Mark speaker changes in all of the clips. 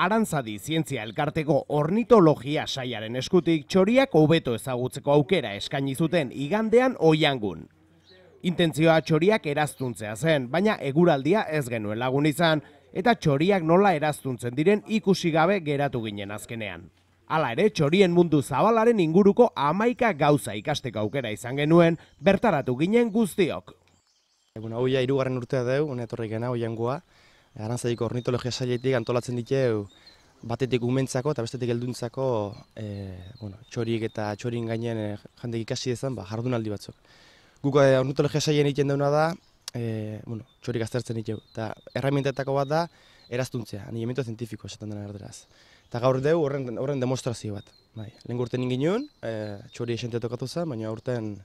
Speaker 1: Arantzadi zientzia elkarteko ornitologia saiaren eskutik txoriak hobeto ezagutzeko aukera eskaini zuten igandean oiangun. Intentzioa txoriak eraztuntzea zen, baina eguraldia ez genuen lagun izan eta txoriak nola eraztuntzen diren ikusi gabe geratu ginen azkenean. Hala ere, txorien mundu zabalaren inguruko
Speaker 2: amaika gauza ikasteko aukera izan genuen bertaratu ginen guztiok. Egun hau ja 3. urtea dugu, honetorri gena Arantzaiko ornitologia sailetik antolatzen ditu batetik umentzako eta bestetik helduntzako e, bueno, txorik eta txorin gainean e, jandek ikasi dezan ba, jardunaldi batzuk. Guk e, ornitologia sailen egiten dauna da e, bueno, txorik aztertzen ditu. Eta erramientetako bat da eraztuntzea, anilamento zientifiko esaten dena erderaz. Eta gaur deu horren, horren demostrazio bat. Bai. Lehen gurten ingin e, txori esente zen, baina aurten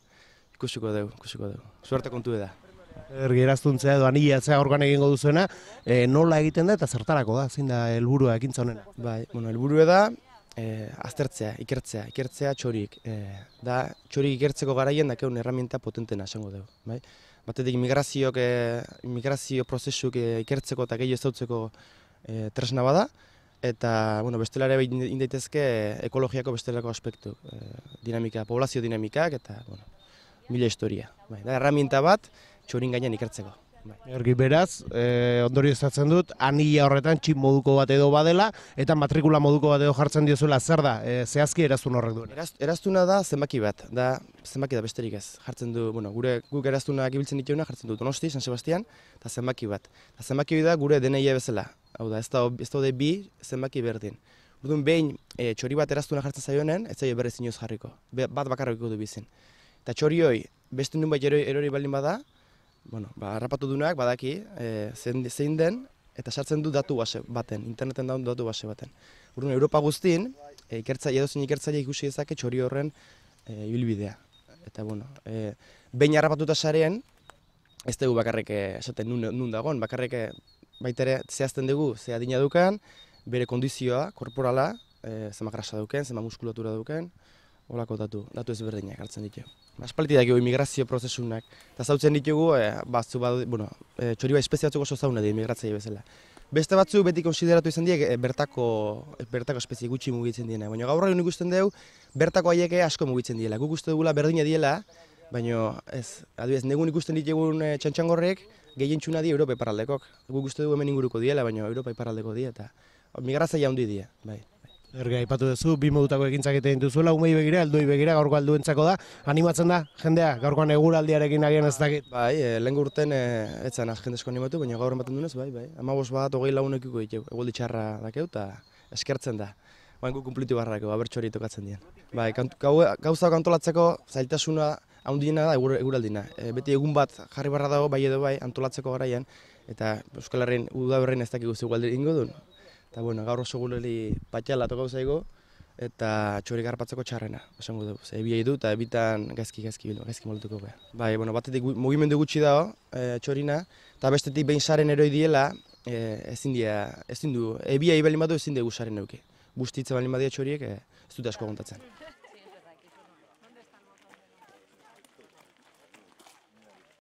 Speaker 2: ikusiko dugu, ikusiko dugu. Suerte kontu da.
Speaker 1: Ergeraztuntzea edo anilatzea organ egingo duzuena, e, nola egiten da eta zertarako da, zein da
Speaker 2: helburua ekintza honena? Bai, bueno, helburua da e, aztertzea, ikertzea, ikertzea txorik. E, da txorik ikertzeko garaien dakeun herramienta potentena esango dugu, bai? Batetik e, migrazio prozesuak e, ikertzeko eta gehiago zautzeko e, tresna bada, eta bueno, bestelare daitezke ekologiako bestelako aspektu, e, dinamika, poblazio dinamikak eta bueno, mila historia. Bai, da, herramienta bat, txorin gainean ikertzeko. Bai. Ergi beraz, e, eh, ondorio ezatzen dut, anila horretan txip moduko bat edo
Speaker 1: badela, eta matrikula moduko bat edo jartzen diozuela, zer da, e, zehazki eraztun horrek duen?
Speaker 2: eraztuna da zenbaki bat, da zenbaki da besterik ez, jartzen du, bueno, gure guk eraztuna gibiltzen dituena jartzen du Donosti, San Sebastian, eta zenbaki bat. Da zenbaki bat da gure DNI bezala, hau da, ez da, ez da, bi zenbaki berdin. Orduan behin, e, txori bat eraztuna jartzen zaionen, ez zaio berrez inoz jarriko, bat bakarroiko du bizin. Eta txori beste nun bat erori baldin bada, bueno, ba, harrapatu duenak badaki e, zein, zein den eta sartzen du datu base baten, interneten daun datu base baten. Urun Europa guztien, e, eh, ikertzaile edozein ikertzaile ikusi dezake txori horren eh, ibilbidea. eta bueno, e, behin harrapatuta sarean ez dugu bakarrik esaten nun, nun dagoen, bakarrik baitere zehazten dugu ze adina dukan, bere kondizioa, korporala, e, zema grasa duken, zema muskulatura duken, olako datu, datu ezberdinak hartzen ditugu. Aspalti dakigu imigrazio prozesunak, eta zautzen ditugu, e, batzu, bat, bueno, e, eh, txori bai batzuk oso zaune imigratzei bezala. Beste batzu beti konsideratu izan diek eh, bertako, bertako espezie gutxi mugitzen diena. Baina gaur egun ikusten dugu, bertako haieke asko mugitzen diela. Guk uste dugula berdina diela, baina ez, adibidez, negun ikusten ditugun e, txantxangorrek, gehien txuna di Europa iparaldekok. Guk uste dugu hemen inguruko diela, baina Europa iparaldeko di, eta migratzei handi die, bai.
Speaker 1: Erge, aipatu duzu, bi modutako ekintzak egiten duzuela, umei begira, aldoi begira,
Speaker 2: gaurko alduentzako da. Animatzen da, jendea, gaurkoan eguraldiarekin agian ez dakit. Bai, e, eh, lengu urten e, eh, etzen jendezko animatu, baina gaur ematen duenez, bai, bai. Amagos bat, hogei lagunekiko egiteu, egoldi txarra dakeu, eta eskertzen da. Baina gu kumplitu barrako, abertsori tokatzen dien. Bai, gauza antolatzeko zailtasuna handiena da eguraldina. E, beti egun bat jarri barra dago, bai edo bai, antolatzeko garaian, eta Euskal Herrin ez dakik guzti ingo duen. Eta bueno, gaur oso guleli patxala toko zaigo, eta txori garpatzeko txarrena, esango dugu. Ze bi du eta ebitan gazki gazki bilo, gazki molotuko beha. Bai, bueno, batetik mugimendu gutxi dago, eh, txorina, eta bestetik behin saren eroi diela, e, ezin ezin du, ebi eh, ahi balin badu ezin dugu saren neuke. Bustitza balin badia txoriek, ez dut asko gontatzen.